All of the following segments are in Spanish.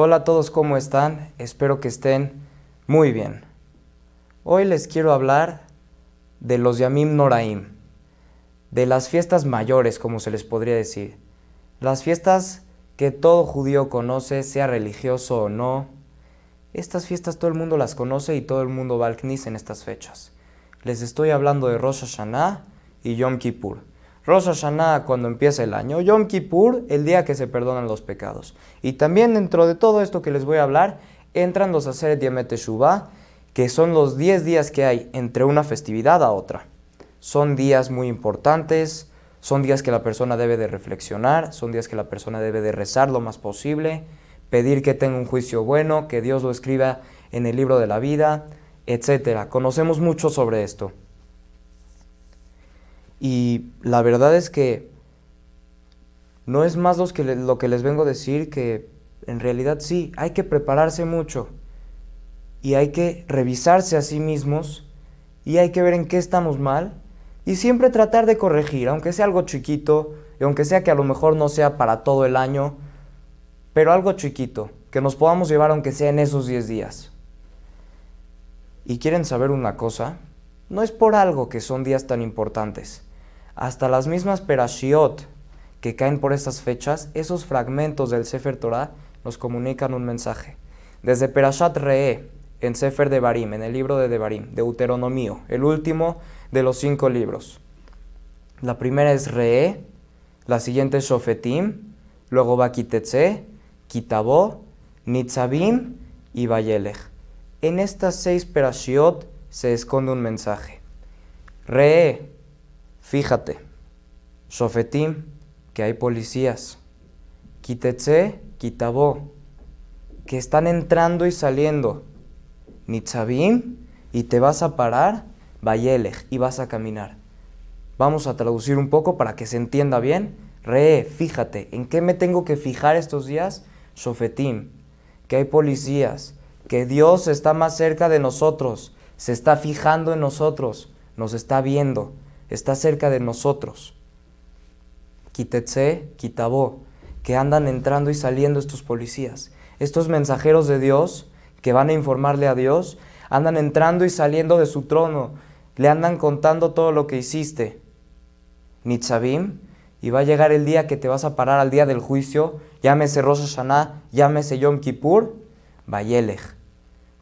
Hola a todos, ¿cómo están? Espero que estén muy bien. Hoy les quiero hablar de los Yamim Noraim, de las fiestas mayores, como se les podría decir. Las fiestas que todo judío conoce, sea religioso o no. Estas fiestas todo el mundo las conoce y todo el mundo va al Knis en estas fechas. Les estoy hablando de Rosh Hashanah y Yom Kippur. Rosh Hashanah cuando empieza el año, Yom Kippur el día que se perdonan los pecados. Y también dentro de todo esto que les voy a hablar, entran los Aseret Yemet que son los 10 días que hay entre una festividad a otra. Son días muy importantes, son días que la persona debe de reflexionar, son días que la persona debe de rezar lo más posible, pedir que tenga un juicio bueno, que Dios lo escriba en el libro de la vida, etc. Conocemos mucho sobre esto. Y la verdad es que no es más lo que les vengo a decir que en realidad sí, hay que prepararse mucho y hay que revisarse a sí mismos y hay que ver en qué estamos mal y siempre tratar de corregir, aunque sea algo chiquito y aunque sea que a lo mejor no sea para todo el año, pero algo chiquito, que nos podamos llevar aunque sea en esos 10 días. Y quieren saber una cosa, no es por algo que son días tan importantes hasta las mismas perashiot que caen por estas fechas, esos fragmentos del Sefer Torah nos comunican un mensaje. Desde Perashat Re'e en Sefer Devarim, en el libro de Devarim, Deuteronomio, el último de los cinco libros. La primera es Re'e, la siguiente es Shofetim, luego va Kitetze, Kitabó, Nitzabim y Vayelech. En estas seis Perashiot se esconde un mensaje. Re'e Fíjate, Sofetim, que hay policías. Kitetse, Kitabó, que están entrando y saliendo. Nitzabim, y te vas a parar, Bayelech, y vas a caminar. Vamos a traducir un poco para que se entienda bien. Re, fíjate, ¿en qué me tengo que fijar estos días? Sofetim, que hay policías, que Dios está más cerca de nosotros, se está fijando en nosotros, nos está viendo está cerca de nosotros. Quitetse, Kitabó, que andan entrando y saliendo estos policías. Estos mensajeros de Dios que van a informarle a Dios, andan entrando y saliendo de su trono, le andan contando todo lo que hiciste. Nitzabim, y va a llegar el día que te vas a parar al día del juicio, llámese Rosh Hashanah, llámese Yom Kippur, Vayelech.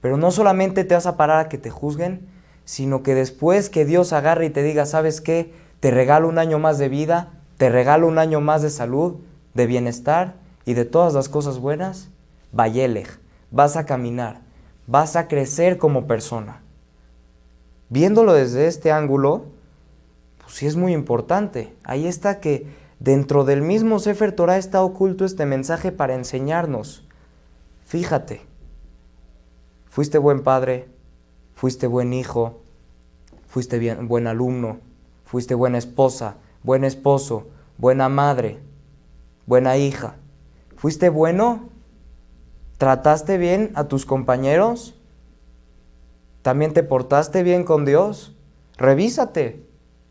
Pero no solamente te vas a parar a que te juzguen, sino que después que Dios agarre y te diga, ¿sabes qué? Te regalo un año más de vida, te regalo un año más de salud, de bienestar y de todas las cosas buenas, vayelej, vas a caminar, vas a crecer como persona. Viéndolo desde este ángulo, pues sí es muy importante. Ahí está que dentro del mismo Sefer Torah está oculto este mensaje para enseñarnos. Fíjate, fuiste buen padre, fuiste buen hijo, fuiste bien, buen alumno, fuiste buena esposa, buen esposo, buena madre, buena hija. ¿Fuiste bueno? ¿Trataste bien a tus compañeros? ¿También te portaste bien con Dios? Revísate,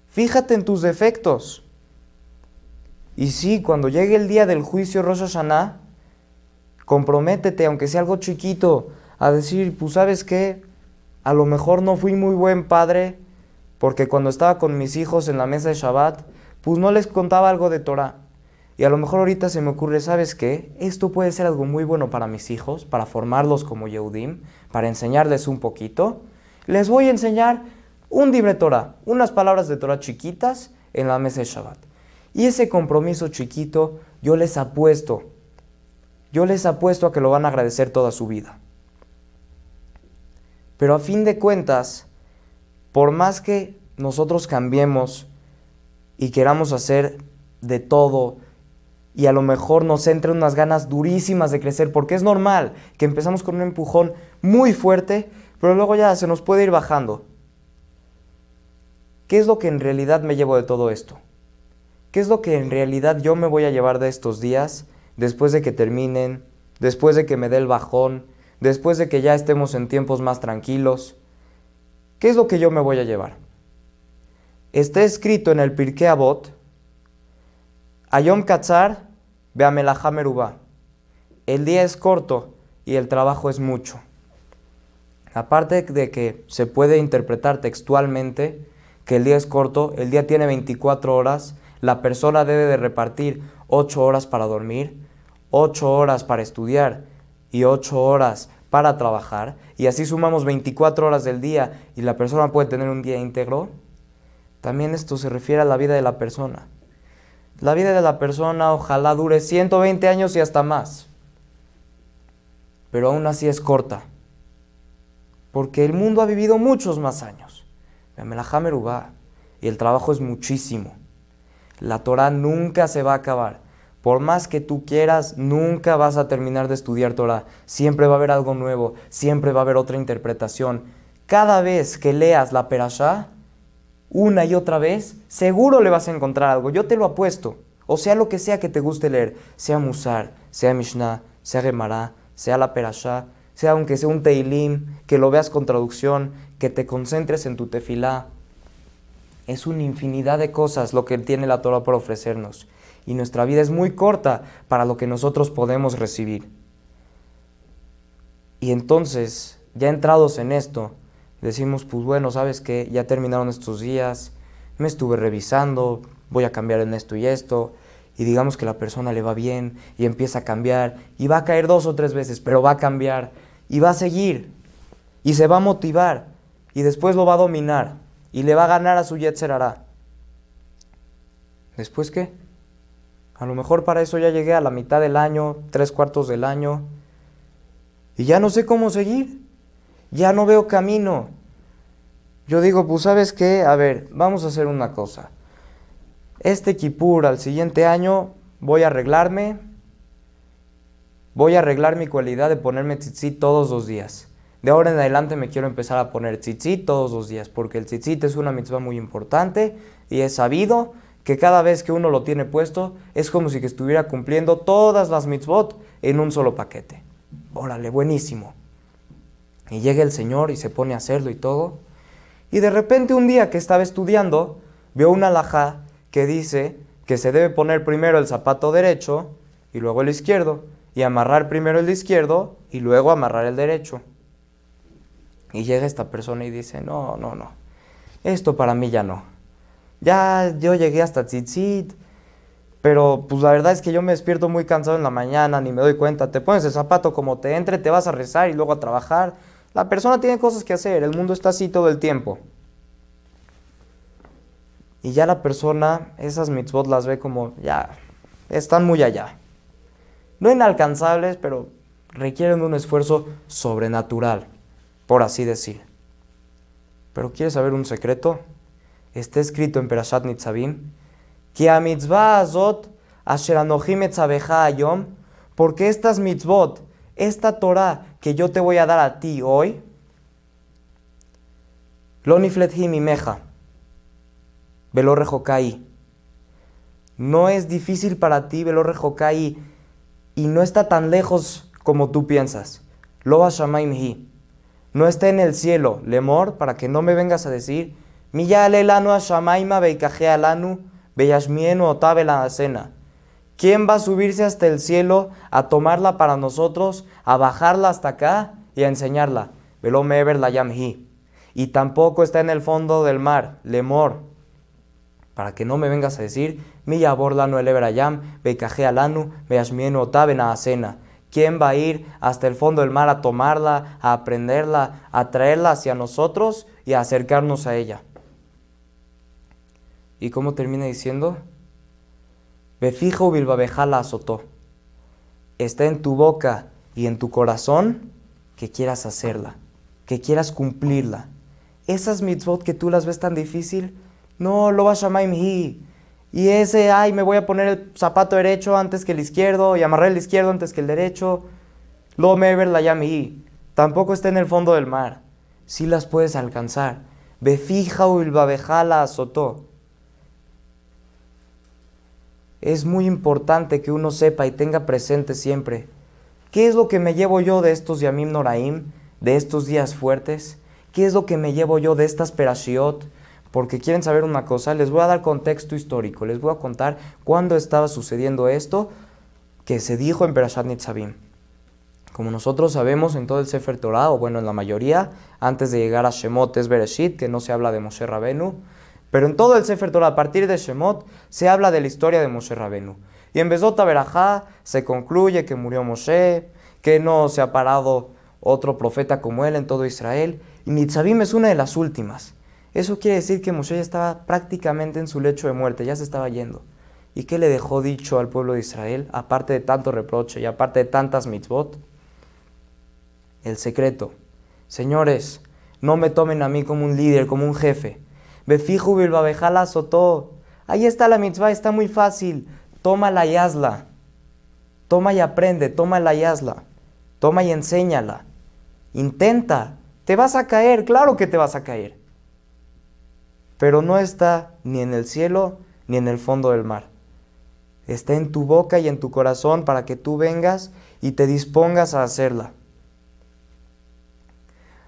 fíjate en tus defectos. Y sí, cuando llegue el día del juicio Rosh Hashanah, comprométete, aunque sea algo chiquito, a decir, pues sabes qué, a lo mejor no fui muy buen padre porque cuando estaba con mis hijos en la mesa de Shabbat, pues no les contaba algo de Torah. Y a lo mejor ahorita se me ocurre, ¿sabes qué? Esto puede ser algo muy bueno para mis hijos, para formarlos como Yehudim, para enseñarles un poquito. Les voy a enseñar un libre Torah, unas palabras de Torah chiquitas en la mesa de Shabbat. Y ese compromiso chiquito, yo les apuesto, yo les apuesto a que lo van a agradecer toda su vida. Pero a fin de cuentas, por más que nosotros cambiemos y queramos hacer de todo, y a lo mejor nos entren unas ganas durísimas de crecer, porque es normal que empezamos con un empujón muy fuerte, pero luego ya se nos puede ir bajando. ¿Qué es lo que en realidad me llevo de todo esto? ¿Qué es lo que en realidad yo me voy a llevar de estos días después de que terminen, después de que me dé el bajón, después de que ya estemos en tiempos más tranquilos, ¿qué es lo que yo me voy a llevar? Está escrito en el Pirkeavot, Avot, Ayom Katzar Beamelahamerubá. El día es corto y el trabajo es mucho. Aparte de que se puede interpretar textualmente que el día es corto, el día tiene 24 horas, la persona debe de repartir 8 horas para dormir, 8 horas para estudiar y 8 horas para trabajar y así sumamos 24 horas del día y la persona puede tener un día íntegro, también esto se refiere a la vida de la persona. La vida de la persona ojalá dure 120 años y hasta más, pero aún así es corta, porque el mundo ha vivido muchos más años. Y el trabajo es muchísimo. La Torah nunca se va a acabar. Por más que tú quieras, nunca vas a terminar de estudiar Torah. Siempre va a haber algo nuevo, siempre va a haber otra interpretación. Cada vez que leas la Perashá, una y otra vez, seguro le vas a encontrar algo. Yo te lo apuesto. O sea, lo que sea que te guste leer, sea Musar, sea Mishnah, sea Gemara, sea la Perashá, sea aunque sea un Teilim, que lo veas con traducción, que te concentres en tu tefilá. Es una infinidad de cosas lo que tiene la Torah por ofrecernos y nuestra vida es muy corta para lo que nosotros podemos recibir. Y entonces, ya entrados en esto, decimos, pues bueno, sabes que ya terminaron estos días, me estuve revisando, voy a cambiar en esto y esto, y digamos que la persona le va bien y empieza a cambiar, y va a caer dos o tres veces, pero va a cambiar, y va a seguir, y se va a motivar, y después lo va a dominar, y le va a ganar a su Yetzer Hará. ¿Después qué? A lo mejor para eso ya llegué a la mitad del año, tres cuartos del año, y ya no sé cómo seguir. Ya no veo camino. Yo digo, pues sabes qué, a ver, vamos a hacer una cosa. Este Kipur al siguiente año voy a arreglarme, voy a arreglar mi cualidad de ponerme tzitzit todos los días. De ahora en adelante me quiero empezar a poner tzitzit todos los días, porque el tzitzit es una mitzvah muy importante y es sabido que cada vez que uno lo tiene puesto es como si estuviera cumpliendo todas las mitzvot en un solo paquete. Órale, buenísimo. Y llega el Señor y se pone a hacerlo y todo. Y de repente un día que estaba estudiando, vio una laja que dice que se debe poner primero el zapato derecho y luego el izquierdo. Y amarrar primero el izquierdo y luego amarrar el derecho. Y llega esta persona y dice, no, no, no. Esto para mí ya no ya yo llegué hasta Tzitzit, pero pues la verdad es que yo me despierto muy cansado en la mañana, ni me doy cuenta. Te pones el zapato como te entre, te vas a rezar y luego a trabajar. La persona tiene cosas que hacer, el mundo está así todo el tiempo. Y ya la persona esas mitzvot las ve como ya, están muy allá. No inalcanzables, pero requieren un esfuerzo sobrenatural, por así decir. Pero ¿quieres saber un secreto? está escrito en Perashat Nitzavim, que a mitzvah azot asher porque estas mitzvot, esta Torah que yo te voy a dar a ti hoy, lo No es difícil para ti, velo y no está tan lejos como tú piensas. Lo No está en el cielo, lemor, para que no me vengas a decir ¿Quién va a subirse hasta el cielo a tomarla para nosotros, a bajarla hasta acá y a enseñarla? la Y tampoco está en el fondo del mar, lemor. Para que no me vengas a decir, cena. ¿Quién va a ir hasta el fondo del mar a tomarla, a aprenderla, a traerla hacia nosotros y a acercarnos a ella? ¿Y cómo termina diciendo? u bilbabejala azotó. Está en tu boca y en tu corazón que quieras hacerla, que quieras cumplirla. Esas mitzvot que tú las ves tan difícil, no, lo vas a llamar hi. Y ese, ay, me voy a poner el zapato derecho antes que el izquierdo y amarré el izquierdo antes que el derecho. Lo ver la yami Tampoco está en el fondo del mar. Sí las puedes alcanzar. Befija bilbabejala azotó es muy importante que uno sepa y tenga presente siempre qué es lo que me llevo yo de estos Yamim Noraim, de estos días fuertes, qué es lo que me llevo yo de estas Perashiot, porque quieren saber una cosa, les voy a dar contexto histórico, les voy a contar cuándo estaba sucediendo esto que se dijo en Perashat Nitzavim. Como nosotros sabemos en todo el Sefer Torah, o bueno, en la mayoría, antes de llegar a Shemot es Bereshit, que no se habla de Moshe Rabenu, pero en todo el Sefer Torah, a partir de Shemot, se habla de la historia de Moshe Rabenu. Y en Bezot Berajá se concluye que murió Moshe, que no se ha parado otro profeta como él en todo Israel. Y nitsavim es una de las últimas. Eso quiere decir que Moshe ya estaba prácticamente en su lecho de muerte, ya se estaba yendo. ¿Y qué le dejó dicho al pueblo de Israel, aparte de tanto reproche y aparte de tantas mitzvot? El secreto. Señores, no me tomen a mí como un líder, como un jefe. Befiju bilbabejala Ahí está la mitzvah, está muy fácil. Tómala y hazla. Toma y aprende, Toma la yazla, Toma y enséñala. Intenta. Te vas a caer, claro que te vas a caer. Pero no está ni en el cielo ni en el fondo del mar. Está en tu boca y en tu corazón para que tú vengas y te dispongas a hacerla.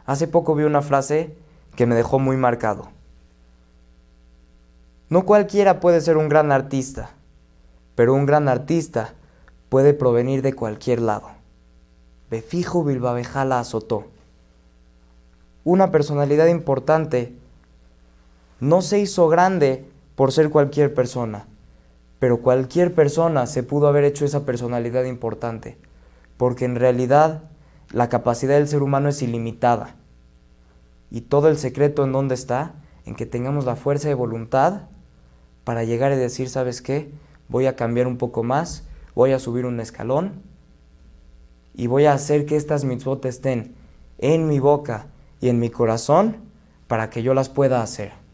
Hace poco vi una frase que me dejó muy marcado. No cualquiera puede ser un gran artista, pero un gran artista puede provenir de cualquier lado. Befijo fijo la azotó. Una personalidad importante no se hizo grande por ser cualquier persona, pero cualquier persona se pudo haber hecho esa personalidad importante, porque en realidad la capacidad del ser humano es ilimitada. Y todo el secreto en dónde está, en que tengamos la fuerza de voluntad para llegar a decir, ¿sabes qué? Voy a cambiar un poco más, voy a subir un escalón y voy a hacer que estas mitzvot estén en mi boca y en mi corazón para que yo las pueda hacer.